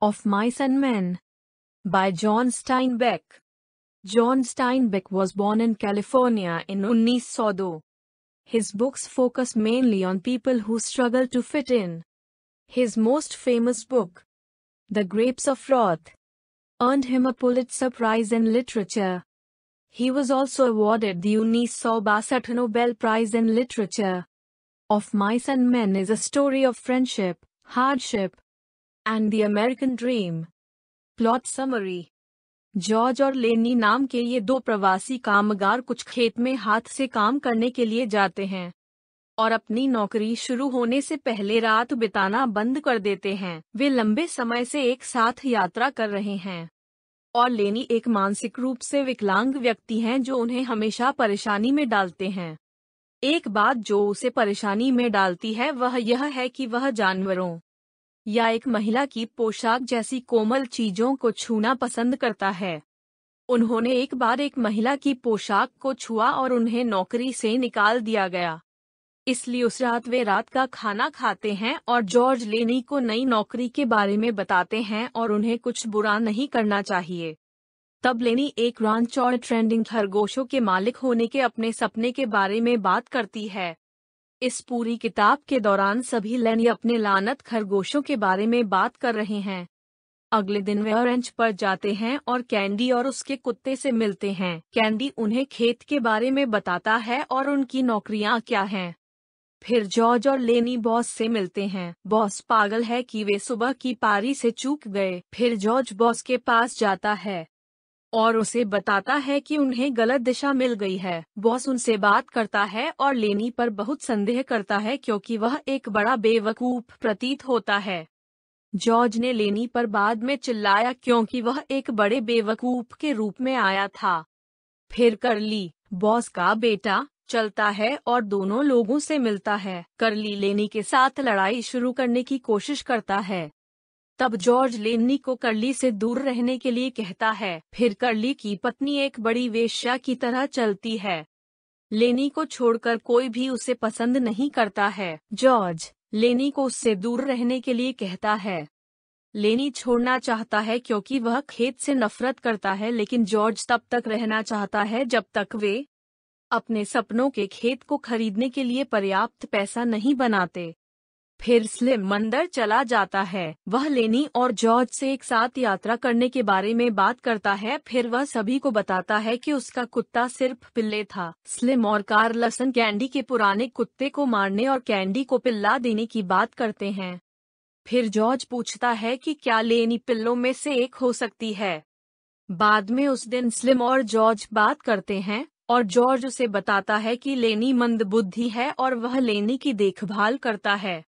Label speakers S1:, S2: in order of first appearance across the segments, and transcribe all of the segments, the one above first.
S1: of Mice and Men by John Steinbeck. John Steinbeck was born in California in 1902. His books focus mainly on people who struggle to fit in. His most famous book, The Grapes of Wrath, earned him a Pulitzer Prize in Literature. He was also awarded the 1962 Nobel Prize in Literature. Of Mice and Men is a story of friendship, hardship, and the American dream plot summary George और Lennie नाम के ये दो प्रवासी कामगार कुछ खेत में हाथ से काम करने के लिए जाते हैं और अपनी नौकरी शुरू होने से पहले रात बिताना बंद कर देते हैं वे लंबे समय से एक साथ यात्रा कर रहे हैं और लेनी एक मानसिक रूप से विकलांग व्यक्ति हैं जो उन्हें हमेशा परेशानी में डालते हैं एक बात जो उसे परेशानी में डालती है वह यह है कि वह जानवरों या एक महिला की पोशाक जैसी कोमल चीजों को छूना पसंद करता है उन्होंने एक बार एक महिला की पोशाक को छुआ और उन्हें नौकरी से निकाल दिया गया इसलिए उस रात वे रात का खाना खाते हैं और जॉर्ज लेनी को नई नौकरी के बारे में बताते हैं और उन्हें कुछ बुरा नहीं करना चाहिए तब लेनी एक रांच और ट्रेंडिंग खरगोशों के मालिक होने के अपने सपने के बारे में बात करती है इस पूरी किताब के दौरान सभी लैनी अपने लानत खरगोशों के बारे में बात कर रहे हैं अगले दिन वे ऑरेंज पर जाते हैं और कैंडी और उसके कुत्ते से मिलते हैं कैंडी उन्हें खेत के बारे में बताता है और उनकी नौकरियां क्या हैं फिर जॉर्ज और लेनी बॉस से मिलते हैं बॉस पागल है कि वे सुबह की पारी से चूक गए फिर जॉर्ज बॉस के पास जाता है और उसे बताता है कि उन्हें गलत दिशा मिल गई है बॉस उनसे बात करता है और लेनी पर बहुत संदेह करता है क्योंकि वह एक बड़ा बेवकूफ प्रतीत होता है जॉर्ज ने लेनी पर बाद में चिल्लाया क्योंकि वह एक बड़े बेवकूफ के रूप में आया था फिर करली बॉस का बेटा चलता है और दोनों लोगों से मिलता है करली लेनी के साथ लड़ाई शुरू करने की कोशिश करता है तब जॉर्ज लेनी को करली से दूर रहने के लिए कहता है फिर करली की पत्नी एक बड़ी वेश्या की तरह चलती है लेनी को छोड़कर कोई भी उसे पसंद नहीं करता है जॉर्ज लेनी को उससे दूर रहने के लिए कहता है लेनी छोड़ना चाहता है क्योंकि वह खेत से नफरत करता है लेकिन जॉर्ज तब तक रहना चाहता है जब तक वे अपने सपनों के खेत को खरीदने के लिए पर्याप्त पैसा नहीं बनाते फिर स्लिम मंदिर चला जाता है वह लेनी और जॉर्ज से एक साथ यात्रा करने के बारे में बात करता है फिर वह सभी को बताता है कि उसका कुत्ता सिर्फ पिल्ले था स्लिम और कार लसन कैंडी के पुराने कुत्ते को मारने और कैंडी को पिल्ला देने की बात करते हैं फिर जॉर्ज पूछता है कि क्या लेनी पिल्लों में से एक हो सकती है बाद में उस दिन स्लिम और जॉर्ज बात करते हैं और जॉर्ज उसे बताता है कि लेनी मंदबुद्धि है और वह लेनी की देखभाल करता है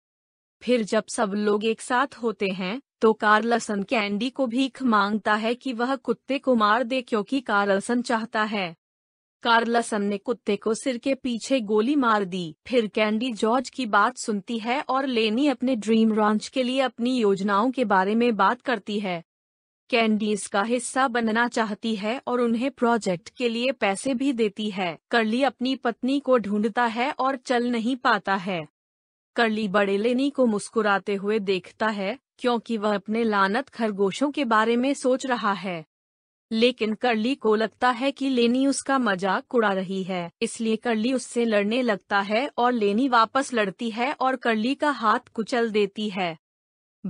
S1: फिर जब सब लोग एक साथ होते हैं तो कार्लसन कैंडी को भीख मांगता है कि वह कुत्ते को मार दे क्योंकि कार्लसन चाहता है कार्लसन ने कुत्ते को सिर के पीछे गोली मार दी फिर कैंडी जॉर्ज की बात सुनती है और लेनी अपने ड्रीम रॉन्च के लिए अपनी योजनाओं के बारे में बात करती है कैंडी इसका हिस्सा बनना चाहती है और उन्हें प्रोजेक्ट के लिए पैसे भी देती है कर्ली अपनी पत्नी को ढूंढता है और चल नहीं पाता है करली बड़े लेनी को मुस्कुराते हुए देखता है क्योंकि वह अपने लानत खरगोशों के बारे में सोच रहा है लेकिन करली को लगता है कि लेनी उसका मजाक उड़ा रही है इसलिए करली उससे लड़ने लगता है और लेनी वापस लड़ती है और करली का हाथ कुचल देती है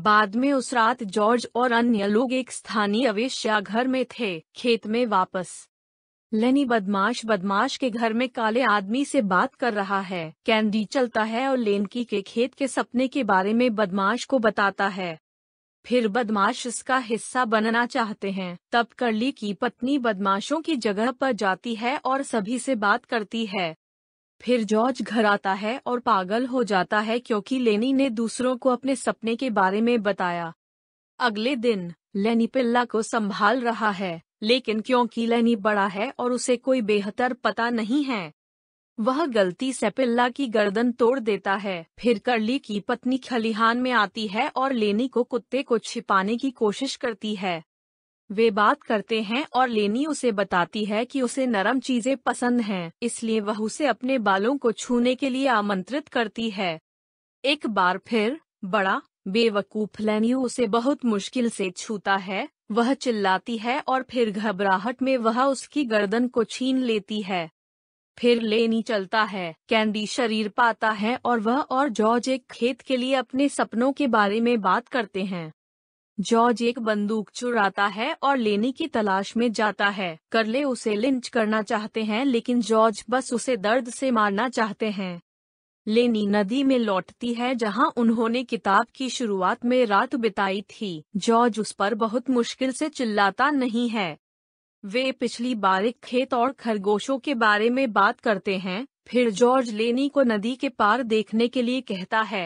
S1: बाद में उस रात जॉर्ज और अन्य लोग एक स्थानीय अवेश्या घर में थे खेत में वापस लेनी बदमाश बदमाश के घर में काले आदमी से बात कर रहा है कैंडी चलता है और लेनकी के खेत के सपने के बारे में बदमाश को बताता है फिर बदमाश इसका हिस्सा बनना चाहते हैं तब करली की पत्नी बदमाशों की जगह पर जाती है और सभी से बात करती है फिर जॉर्ज घर आता है और पागल हो जाता है क्योंकि लेनी ने दूसरों को अपने सपने के बारे में बताया अगले दिन लेनी पिल्ला को संभाल रहा है लेकिन क्योंकि लेनी बड़ा है और उसे कोई बेहतर पता नहीं है वह गलती से पिल्ला की गर्दन तोड़ देता है फिर करली की पत्नी खलिहान में आती है और लेनी को कुत्ते को छिपाने की कोशिश करती है वे बात करते हैं और लेनी उसे बताती है कि उसे नरम चीजें पसंद हैं, इसलिए वह उसे अपने बालों को छूने के लिए आमंत्रित करती है एक बार फिर बड़ा बेवकूफ लेनी उसे बहुत मुश्किल से छूता है वह चिल्लाती है और फिर घबराहट में वह उसकी गर्दन को छीन लेती है फिर लेनी चलता है कैंडी शरीर पाता है और वह और जॉर्ज एक खेत के लिए अपने सपनों के बारे में बात करते हैं जॉर्ज एक बंदूक चुराता है और लेनी की तलाश में जाता है करले उसे लिंच करना चाहते हैं लेकिन जॉर्ज बस उसे दर्द से मारना चाहते हैं लेनी नदी में लौटती है जहां उन्होंने किताब की शुरुआत में रात बिताई थी जॉर्ज उस पर बहुत मुश्किल से चिल्लाता नहीं है वे पिछली एक खेत और खरगोशों के बारे में बात करते हैं फिर जॉर्ज लेनी को नदी के पार देखने के लिए कहता है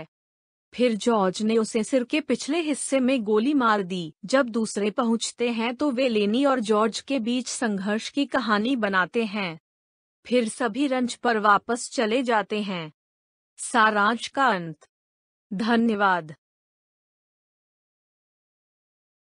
S1: फिर जॉर्ज ने उसे सिर के पिछले हिस्से में गोली मार दी जब दूसरे पहुंचते हैं तो वे लेनी और जॉर्ज के बीच संघर्ष की कहानी बनाते हैं फिर सभी रंच पर वापस चले जाते हैं सारांश का अंत धन्यवाद